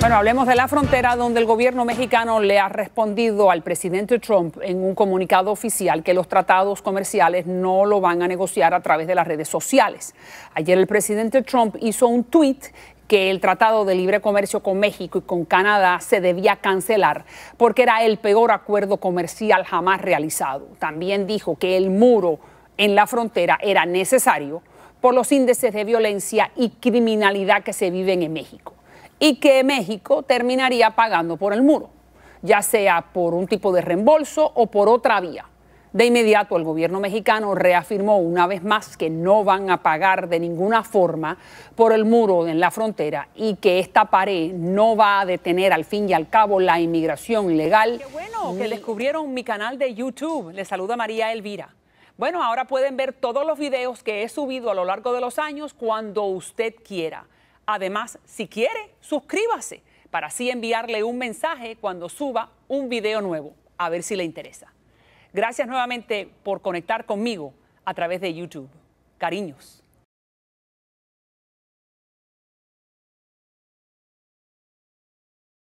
Bueno, hablemos de la frontera donde el gobierno mexicano le ha respondido al presidente Trump en un comunicado oficial que los tratados comerciales no lo van a negociar a través de las redes sociales. Ayer el presidente Trump hizo un tuit que el Tratado de Libre Comercio con México y con Canadá se debía cancelar porque era el peor acuerdo comercial jamás realizado. También dijo que el muro en la frontera era necesario por los índices de violencia y criminalidad que se viven en México y que México terminaría pagando por el muro, ya sea por un tipo de reembolso o por otra vía. De inmediato el gobierno mexicano reafirmó una vez más que no van a pagar de ninguna forma por el muro en la frontera y que esta pared no va a detener al fin y al cabo la inmigración ilegal. Qué bueno que descubrieron mi canal de YouTube. Les saluda María Elvira. Bueno, ahora pueden ver todos los videos que he subido a lo largo de los años cuando usted quiera. Además, si quiere, suscríbase para así enviarle un mensaje cuando suba un video nuevo, a ver si le interesa. Gracias nuevamente por conectar conmigo a través de YouTube. Cariños.